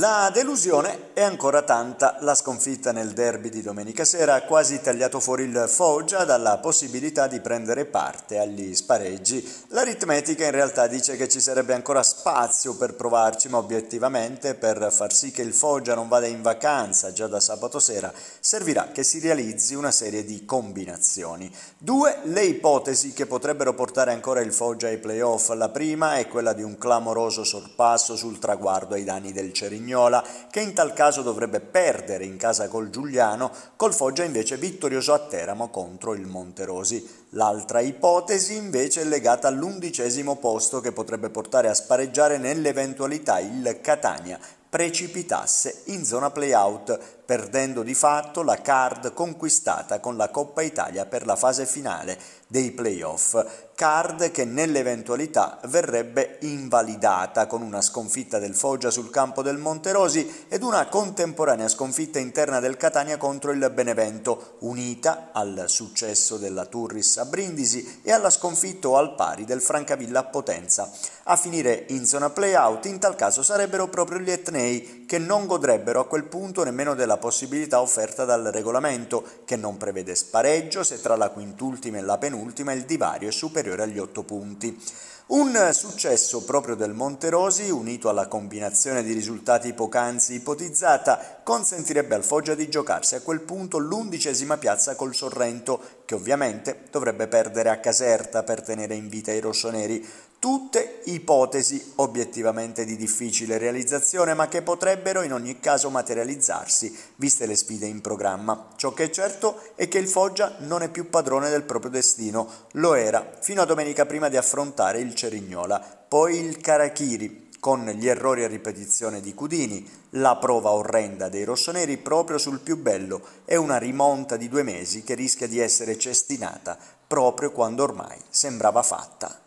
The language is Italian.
La delusione è ancora tanta, la sconfitta nel derby di domenica sera ha quasi tagliato fuori il Foggia dalla possibilità di prendere parte agli spareggi. L'aritmetica in realtà dice che ci sarebbe ancora spazio per provarci, ma obiettivamente per far sì che il Foggia non vada in vacanza già da sabato sera servirà che si realizzi una serie di combinazioni. Due le ipotesi che potrebbero portare ancora il Foggia ai playoff. La prima è quella di un clamoroso sorpasso sul traguardo ai danni del Cerigno Vignola, che in tal caso dovrebbe perdere in casa col Giuliano, col Foggia invece vittorioso a Teramo contro il Monterosi. L'altra ipotesi invece è legata all'undicesimo posto che potrebbe portare a spareggiare nell'eventualità il Catania precipitasse in zona playout, perdendo di fatto la card conquistata con la Coppa Italia per la fase finale dei playoff, card che nell'eventualità verrebbe invalidata con una sconfitta del Foggia sul campo del Monterosi ed una contemporanea sconfitta interna del Catania contro il Benevento, unita al successo della Turris a Brindisi e alla sconfitta al pari del Francavilla a Potenza a finire in zona play-out, in tal caso sarebbero proprio gli etnei che non godrebbero a quel punto nemmeno della possibilità offerta dal regolamento, che non prevede spareggio se tra la quintultima e la penultima il divario è superiore agli 8 punti. Un successo proprio del Monterosi, unito alla combinazione di risultati poc'anzi ipotizzata, consentirebbe al Foggia di giocarsi a quel punto l'undicesima piazza col Sorrento, che ovviamente dovrebbe perdere a Caserta per tenere in vita i rossoneri. Tutte ipotesi obiettivamente di difficile realizzazione, ma che potrebbero in ogni caso materializzarsi, viste le sfide in programma. Ciò che è certo è che il Foggia non è più padrone del proprio destino, lo era fino a domenica prima di affrontare il Cerignola, poi il Carachiri, con gli errori a ripetizione di Cudini, la prova orrenda dei rossoneri proprio sul più bello e una rimonta di due mesi che rischia di essere cestinata proprio quando ormai sembrava fatta.